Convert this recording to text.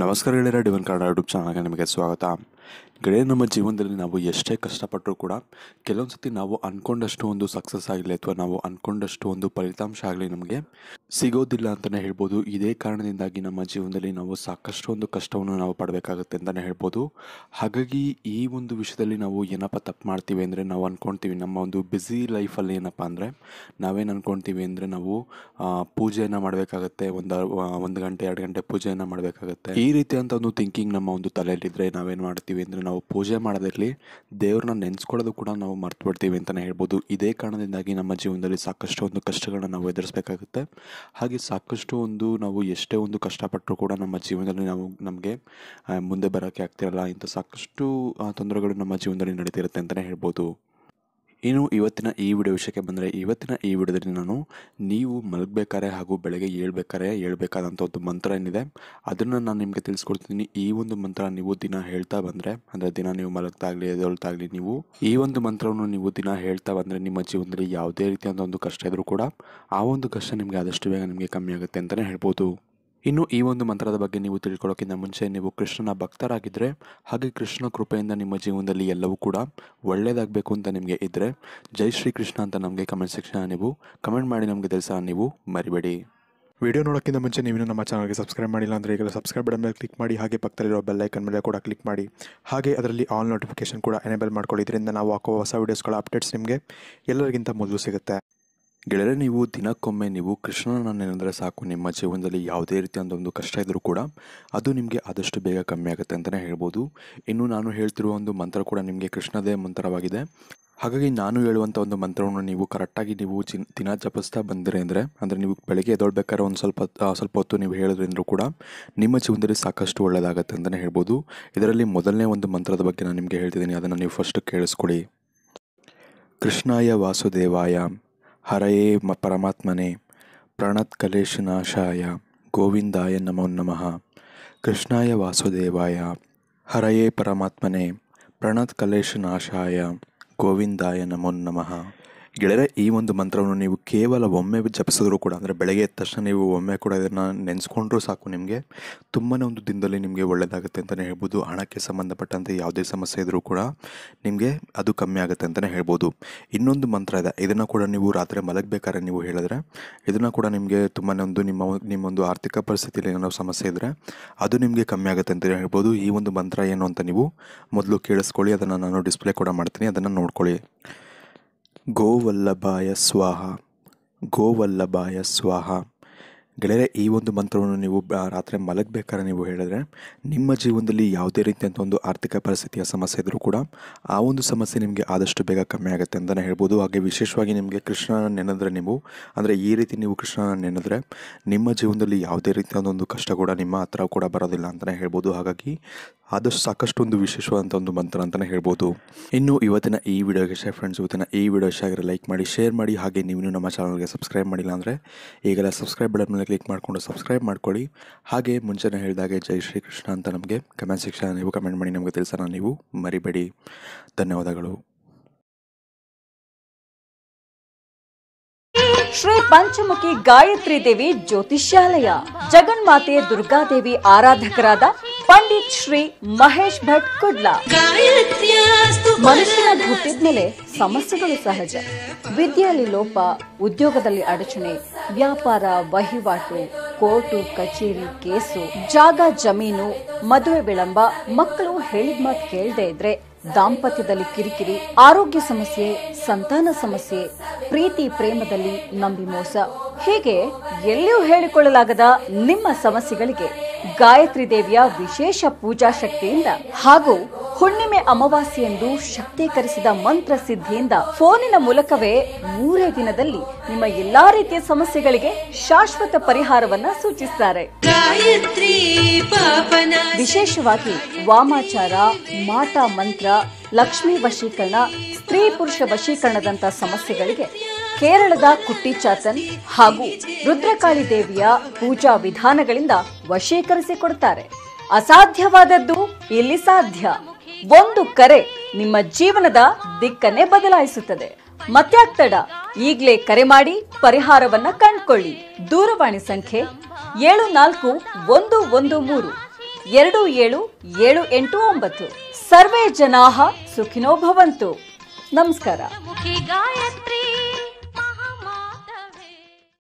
ನಮಸ್ಕಾರ ಗೆಳೆಯರ ಡಿವನ್ ಕನ್ನಡ ಯೂಟ್ಯೂಬ್ ಚಾನಲ್ಗೆ ನಿಮಗೆ ಸ್ವಾಗತ ಗೆಳೆಯ ನಮ್ಮ ಜೀವನದಲ್ಲಿ ನಾವು ಎಷ್ಟೇ ಕಷ್ಟಪಟ್ಟರೂ ಕೂಡ ಕೆಲವೊಂದು ಸತಿ ನಾವು ಅಂದ್ಕೊಂಡಷ್ಟು ಒಂದು ಸಕ್ಸಸ್ ಆಗಲಿ ಅಥವಾ ನಾವು ಅಂದ್ಕೊಂಡಷ್ಟು ಒಂದು ಫಲಿತಾಂಶ ಆಗಲಿ ನಮಗೆ ಸಿಗೋದಿಲ್ಲ ಅಂತಲೇ ಹೇಳ್ಬೋದು ಇದೇ ಕಾರಣದಿಂದಾಗಿ ನಮ್ಮ ಜೀವನದಲ್ಲಿ ನಾವು ಸಾಕಷ್ಟು ಒಂದು ಕಷ್ಟವನ್ನು ನಾವು ಪಡಬೇಕಾಗುತ್ತೆ ಅಂತಲೇ ಹೇಳ್ಬೋದು ಹಾಗಾಗಿ ಈ ಒಂದು ವಿಷಯದಲ್ಲಿ ನಾವು ಏನಪ್ಪ ತಪ್ಪು ಮಾಡ್ತೀವಿ ಅಂದರೆ ನಾವು ಅಂದ್ಕೊಳ್ತೀವಿ ನಮ್ಮ ಒಂದು ಬ್ಯುಸಿ ಲೈಫಲ್ಲಿ ಏನಪ್ಪ ಅಂದರೆ ನಾವೇನು ಅಂದ್ಕೊಳ್ತೀವಿ ಅಂದರೆ ನಾವು ಪೂಜೆಯನ್ನು ಮಾಡಬೇಕಾಗತ್ತೆ ಒಂದು ಒಂದು ಗಂಟೆ ಎರಡು ಗಂಟೆ ಪೂಜೆಯನ್ನು ಮಾಡಬೇಕಾಗತ್ತೆ ಈ ರೀತಿಯಾದಂಥ ಒಂದು ಥಿಂಕಿಂಗ್ ನಮ್ಮ ಒಂದು ತಲೆಯಲ್ಲಿದ್ದರೆ ನಾವೇನು ಮಾಡ್ತೀವಿ ಅಂದರೆ ನಾವು ಪೂಜೆ ಮಾಡೋದರಲ್ಲಿ ದೇವ್ರನ್ನ ನೆನೆಸ್ಕೊಳ್ಳೋದು ಕೂಡ ನಾವು ಮರ್ತು ಬಿಡ್ತೀವಿ ಅಂತಲೇ ಹೇಳ್ಬೋದು ಇದೇ ಕಾರಣದಿಂದಾಗಿ ನಮ್ಮ ಜೀವನದಲ್ಲಿ ಸಾಕಷ್ಟು ಒಂದು ಕಷ್ಟಗಳನ್ನ ನಾವು ಎದುರಿಸ್ಬೇಕಾಗುತ್ತೆ ಹಾಗೆ ಸಾಕಷ್ಟು ಒಂದು ನಾವು ಎಷ್ಟೇ ಒಂದು ಕಷ್ಟಪಟ್ಟರೂ ಕೂಡ ನಮ್ಮ ಜೀವನದಲ್ಲಿ ನಾವು ನಮಗೆ ಮುಂದೆ ಬರೋಕ್ಕೆ ಆಗ್ತಿರಲ್ಲ ಇಂಥ ಸಾಕಷ್ಟು ತೊಂದರೆಗಳು ನಮ್ಮ ಜೀವನದಲ್ಲಿ ನಡೀತಿರುತ್ತೆ ಅಂತಲೇ ಹೇಳ್ಬೋದು ಇನ್ನು ಇವತ್ತಿನ ಈ ವಿಡಿಯೋ ವಿಷಯಕ್ಕೆ ಬಂದರೆ ಇವತ್ತಿನ ಈ ವಿಡಿಯೋದಲ್ಲಿ ನಾನು ನೀವು ಮಲಗಬೇಕಾರೆ ಹಾಗೂ ಬೆಳಗ್ಗೆ ಹೇಳ್ಬೇಕಾರೆ ಹೇಳ್ಬೇಕಾದಂಥ ಒಂದು ಮಂತ್ರ ಏನಿದೆ ಅದನ್ನು ನಾನು ನಿಮಗೆ ತಿಳಿಸ್ಕೊಡ್ತೀನಿ ಈ ಒಂದು ಮಂತ್ರ ನೀವು ದಿನ ಹೇಳ್ತಾ ಬಂದರೆ ಅಂದರೆ ದಿನ ನೀವು ಮಲಗ್ತಾಗಲಿ ಎದೊಳ್ತಾಗಲಿ ನೀವು ಈ ಒಂದು ಮಂತ್ರವನ್ನು ನೀವು ದಿನ ಹೇಳ್ತಾ ಬಂದರೆ ನಿಮ್ಮ ಜೀವನದಲ್ಲಿ ಯಾವುದೇ ರೀತಿಯಾದ ಒಂದು ಕಷ್ಟ ಇದ್ರೂ ಕೂಡ ಆ ಒಂದು ಕಷ್ಟ ನಿಮಗೆ ಆದಷ್ಟು ಬೇಗ ನಿಮಗೆ ಕಮ್ಮಿ ಆಗುತ್ತೆ ಅಂತಲೇ ಹೇಳ್ಬೋದು ಇನ್ನು ಈ ಒಂದು ಮಂತ್ರದ ಬಗ್ಗೆ ನೀವು ತಿಳ್ಕೊಳ್ಳೋಕ್ಕಿಂತ ಮುಂಚೆ ನೀವು ಕೃಷ್ಣನ ಭಕ್ತರಾಗಿದ್ದರೆ ಹಾಗೆ ಕೃಷ್ಣ ಕೃಪೆಯಿಂದ ನಿಮ್ಮ ಜೀವನದಲ್ಲಿ ಎಲ್ಲವೂ ಕೂಡ ಒಳ್ಳೆಯದಾಗಬೇಕು ಅಂತ ನಿಮಗೆ ಇದ್ದರೆ ಜೈ ಶ್ರೀ ಕೃಷ್ಣ ಅಂತ ನಮಗೆ ಕಮೆಂಟ್ ಸೆಕ್ಷನ್ ನೀವು ಕಮೆಂಟ್ ಮಾಡಿ ನಮಗೆ ತಿಳಿಸ ನೀವು ಮರಿಬೇಡಿ ವಿಡಿಯೋ ನೋಡೋಕ್ಕಿಂತ ಮುಂಚೆ ನೀವು ನಮ್ಮ ಚಾನಲ್ಗೆ ಸಬ್ಸ್ಕ್ರೈಬ್ ಮಾಡಿಲ್ಲ ಅಂದರೆ ಈಗ ಸಬ್ಸ್ಕ್ರೈಬ್ ಬಟನ್ ಮೇಲೆ ಕ್ಲಿಕ್ ಮಾಡಿ ಹಾಗೆ ಪಕ್ಕದಲ್ಲಿರೋ ಬೆಲ್ಲೈಕನ್ ಮೇಲೆ ಕೂಡ ಕ್ಲಿಕ್ ಮಾಡಿ ಹಾಗೆ ಅದರಲ್ಲಿ ಆಲ್ ನೋಟಿಫಿಕೇಶನ್ ಕೂಡ ಎನೇಬಲ್ ಮಾಡ್ಕೊಳ್ಳಿ ಇದರಿಂದ ನಾವು ಹಾಕುವ ಹೊಸ ವೀಡಿಯೋಸ್ಗಳ ಅಪ್ಡೇಟ್ಸ್ ನಿಮಗೆ ಎಲ್ಲರಿಗಿಂತ ಮೊದಲು ಸಿಗುತ್ತೆ ಗೆಳೆಯರೆ ನೀವು ದಿನಕ್ಕೊಮ್ಮೆ ನೀವು ಕೃಷ್ಣನ ನೆನೆದರೆ ಸಾಕು ನಿಮ್ಮ ಜೀವನದಲ್ಲಿ ಯಾವುದೇ ರೀತಿಯ ಒಂದು ಕಷ್ಟ ಇದ್ದರೂ ಕೂಡ ಅದು ನಿಮಗೆ ಆದಷ್ಟು ಬೇಗ ಕಮ್ಮಿ ಆಗುತ್ತೆ ಅಂತಲೇ ಹೇಳ್ಬೋದು ಇನ್ನು ನಾನು ಹೇಳ್ತಿರುವ ಒಂದು ಮಂತ್ರ ಕೂಡ ನಿಮಗೆ ಕೃಷ್ಣದೇ ಮಂತ್ರವಾಗಿದೆ ಹಾಗಾಗಿ ನಾನು ಹೇಳುವಂಥ ಒಂದು ಮಂತ್ರವನ್ನು ನೀವು ಕರೆಕ್ಟಾಗಿ ನೀವು ಚಿನ್ ದಿನ ಜಪಿಸ್ತಾ ಬಂದಿರಿ ಅಂದರೆ ಅಂದರೆ ನೀವು ಬೆಳಗ್ಗೆ ಎದೊಳ್ಬೇಕಾದ್ರೆ ಒಂದು ಸ್ವಲ್ಪ ಸ್ವಲ್ಪ ಹೊತ್ತು ನೀವು ಹೇಳೋದ್ರಿಂದ ಕೂಡ ನಿಮ್ಮ ಜೀವನದಲ್ಲಿ ಸಾಕಷ್ಟು ಒಳ್ಳೆಯದಾಗುತ್ತೆ ಅಂತಲೇ ಹೇಳ್ಬೋದು ಇದರಲ್ಲಿ ಮೊದಲನೇ ಒಂದು ಮಂತ್ರದ ಬಗ್ಗೆ ನಾನು ನಿಮಗೆ ಹೇಳ್ತಿದ್ದೀನಿ ಅದನ್ನು ನೀವು ಫಸ್ಟ್ ಕೇಳಿಸ್ಕೊಡಿ ಕೃಷ್ಣಾಯ ವಾಸುದೇವಾಯ हरये परमात्मने प्रणत्कलेशनाशाय गोविन्दाय नमो नमः कृष्णाय वासुदेवाय हरये परमात्मने प्रणत्कलेशनाशाय गोविन्दाय नमो नमः ಗೆಳೆಯರೆ ಈ ಒಂದು ಮಂತ್ರವನ್ನು ನೀವು ಕೇವಲ ಒಮ್ಮೆ ಜಪಿಸಿದ್ರೂ ಕೂಡ ಅಂದರೆ ಬೆಳಗ್ಗೆ ಎದ್ದ ತಕ್ಷಣ ನೀವು ಒಮ್ಮೆ ಕೂಡ ಇದನ್ನು ನೆನೆಸ್ಕೊಂಡ್ರೂ ಸಾಕು ನಿಮಗೆ ತುಂಬಾ ಒಂದು ದಿನದಲ್ಲಿ ನಿಮಗೆ ಒಳ್ಳೆಯದಾಗುತ್ತೆ ಅಂತಲೇ ಹೇಳ್ಬೋದು ಹಣಕ್ಕೆ ಸಂಬಂಧಪಟ್ಟಂತೆ ಯಾವುದೇ ಸಮಸ್ಯೆ ಇದ್ದರೂ ಕೂಡ ನಿಮಗೆ ಅದು ಕಮ್ಮಿ ಆಗುತ್ತೆ ಅಂತಲೇ ಹೇಳ್ಬೋದು ಇನ್ನೊಂದು ಮಂತ್ರ ಇದೆ ಇದನ್ನು ಕೂಡ ನೀವು ರಾತ್ರಿ ಮಲಗಬೇಕಾದ್ರೆ ನೀವು ಹೇಳಿದ್ರೆ ಇದನ್ನು ಕೂಡ ನಿಮಗೆ ತುಂಬಾ ಒಂದು ನಿಮ್ಮ ನಿಮ್ಮೊಂದು ಆರ್ಥಿಕ ಪರಿಸ್ಥಿತಿಯಲ್ಲಿ ಏನೋ ಸಮಸ್ಯೆ ಇದ್ದರೆ ಅದು ನಿಮಗೆ ಕಮ್ಮಿ ಆಗುತ್ತೆ ಅಂತಲೇ ಹೇಳ್ಬೋದು ಈ ಒಂದು ಮಂತ್ರ ಏನು ಅಂತ ನೀವು ಮೊದಲು ಕೇಳಿಸ್ಕೊಳ್ಳಿ ಅದನ್ನು ನಾನು ಡಿಸ್ಪ್ಲೇ ಕೂಡ ಮಾಡ್ತೀನಿ ಅದನ್ನು ನೋಡ್ಕೊಳ್ಳಿ गोवल्लभाय स्वाहा गोवल्लभाय स्वाहा ಗೆಳೆಯರೆ ಈ ಒಂದು ಮಂತ್ರವನ್ನು ನೀವು ರಾತ್ರಿ ಮಲಗಬೇಕಾದ್ರೆ ನೀವು ಹೇಳಿದ್ರೆ ನಿಮ್ಮ ಜೀವನದಲ್ಲಿ ಯಾವುದೇ ರೀತಿಯಂಥ ಒಂದು ಆರ್ಥಿಕ ಪರಿಸ್ಥಿತಿಯ ಸಮಸ್ಯೆ ಇದ್ದರೂ ಕೂಡ ಆ ಒಂದು ಸಮಸ್ಯೆ ನಿಮಗೆ ಆದಷ್ಟು ಬೇಗ ಕಮ್ಮಿ ಆಗುತ್ತೆ ಅಂತಲೇ ಹೇಳ್ಬೋದು ಹಾಗೆ ವಿಶೇಷವಾಗಿ ನಿಮಗೆ ಕೃಷ್ಣನ ನೆನೆದ್ರೆ ನೀವು ಅಂದರೆ ಈ ರೀತಿ ನೀವು ಕೃಷ್ಣನ ನೆನೆದ್ರೆ ನಿಮ್ಮ ಜೀವನದಲ್ಲಿ ಯಾವುದೇ ರೀತಿಯಾದ ಒಂದು ಕಷ್ಟ ಕೂಡ ನಿಮ್ಮ ಹತ್ರ ಕೂಡ ಬರೋದಿಲ್ಲ ಅಂತಲೇ ಹೇಳ್ಬೋದು ಹಾಗಾಗಿ ಆದಷ್ಟು ಸಾಕಷ್ಟು ಒಂದು ವಿಶೇಷವಾದಂಥ ಒಂದು ಮಂತ್ರ ಅಂತಲೇ ಹೇಳ್ಬೋದು ಇನ್ನು ಇವತ್ತಿನ ಈ ವಿಡಿಯೋಗೆ ಶೇರ್ ಫ್ರೆಂಡ್ಸ್ ಇವತ್ತಿನ ಈ ವಿಡಿಯೋ ಶೇ ಆಗಿರೋ ಲೈಕ್ ಮಾಡಿ ಶೇರ್ ಮಾಡಿ ಹಾಗೆ ನೀವು ನಮ್ಮ ಚಾನಲ್ಗೆ ಸಬ್ಸ್ಕ್ರೈಬ್ ಮಾಡಿಲ್ಲ ಅಂದರೆ ಈಗೆಲ್ಲ ಸಬ್ಸ್ಕ್ರೈಬ್ ಮೇಲೆ ಕ್ಲಿಕ್ ಮಾಡಿಕೊಂಡು ಸಬ್ಸ್ಕ್ರೈಬ್ ಮಾಡ್ಕೊಳ್ಳಿ ಹಾಗೆ ಮುಂಚೆನೇ ಹೇಳಿದಾಗೆ ಜೈ ಶ್ರೀಕೃಷ್ಣ ಅಂತ ನಮಗೆ ಕಮೆಂಟ್ ಸೆಕ್ಷನ್ ನೀವು ಕಮೆಂಟ್ ಮಾಡಿ ನಮಗೆ ತಿಳಿಸೋಣ ನೀವು ಮರಿಬೇಡಿ ಧನ್ಯವಾದಗಳು ಶ್ರೀ ಪಂಚಮುಖಿ ಗಾಯತ್ರಿ ದೇವಿ ಜ್ಯೋತಿಷ್ಯಾಲಯ ಜಗನ್ಮಾತೆ ದುರ್ಗಾದೇವಿ ಆರಾಧಕರಾದ ಪಂಡಿತ್ ಶ್ರೀ ಮಹೇಶ್ ಭಟ್ ಕುಡ್ಲ ಮನುಷ್ಯನ ಮೇಲೆ ಸಮಸ್ಯೆಗಳು ಸಹಜ ವಿದ್ಯೆಯಲ್ಲಿ ಲೋಪ ಉದ್ಯೋಗದಲ್ಲಿ ಅಡಚಣೆ ವ್ಯಾಪಾರ ವಹಿವಾಟು ಕೋರ್ಟು ಕಚೇರಿ ಕೇಸು ಜಾಗ ಜಮೀನು ಮದುವೆ ವಿಳಂಬ ಮಕ್ಕಳು ಹೇಳಿದ ಮಾತು ಕೇಳದೆ ಇದ್ರೆ ದಾಂಪತ್ಯದಲ್ಲಿ ಕಿರಿಕಿರಿ ಆರೋಗ್ಯ ಸಮಸ್ಯೆ ಸಂತಾನ ಸಮಸ್ಯೆ ಪ್ರೀತಿ ಪ್ರೇಮದಲ್ಲಿ ನಂಬಿ ಮೋಸ ಹೀಗೆ ಎಲ್ಲಿಯೂ ಹೇಳಿಕೊಳ್ಳಲಾಗದ ನಿಮ್ಮ ಸಮಸ್ಯೆಗಳಿಗೆ ಗಾಯತ್ರಿ ದೇವಿಯ ವಿಶೇಷ ಪೂಜಾ ಶಕ್ತಿಯಿಂದ ಹಾಗೂ ಹುಣ್ಣಿಮೆ ಎಂದು ಶಕ್ತೀಕರಿಸಿದ ಮಂತ್ರ ಸಿದ್ಧಿಯಿಂದ ಫೋನಿನ ಮೂಲಕವೇ ಮೂರೇ ದಿನದಲ್ಲಿ ನಿಮ್ಮ ಎಲ್ಲಾ ರೀತಿಯ ಸಮಸ್ಯೆಗಳಿಗೆ ಶಾಶ್ವತ ಪರಿಹಾರವನ್ನ ಸೂಚಿಸ್ತಾರೆ ವಿಶೇಷವಾಗಿ ವಾಮಾಚಾರ ಮಾಟ ಮಂತ್ರ ಲಕ್ಷ್ಮೀ ವಶೀಕರಣ ಸ್ತ್ರೀ ಪುರುಷ ವಶೀಕರಣದಂತಹ ಸಮಸ್ಯೆಗಳಿಗೆ ಕೇರಳದ ಕುಟ್ಟಿಚಾತನ್ ಹಾಗೂ ರುದ್ರಕಾಳಿ ದೇವಿಯ ಪೂಜಾ ವಿಧಾನಗಳಿಂದ ವಶೀಕರಿಸಿಕೊಡ್ತಾರೆ ಅಸಾಧ್ಯವಾದದ್ದು ಇಲ್ಲಿ ಸಾಧ್ಯ ಒಂದು ಕರೆ ನಿಮ್ಮ ಜೀವನದ ದಿಕ್ಕನ್ನೇ ಬದಲಾಯಿಸುತ್ತದೆ ಮತ್ತಾಗ್ತಡ ಈಗಲೇ ಕರೆ ಮಾಡಿ ಪರಿಹಾರವನ್ನ ಕಂಡ್ಕೊಳ್ಳಿ ದೂರವಾಣಿ ಸಂಖ್ಯೆ ಏಳು ನಾಲ್ಕು ಒಂದು ಒಂದು ಮೂರು ಎರಡು ಏಳು ಏಳು ಎಂಟು ಒಂಬತ್ತು ಸರ್ವೇ ಜನಾ ಸುಖಿನೋ ಭವಂತು ನಮಸ್ಕಾರ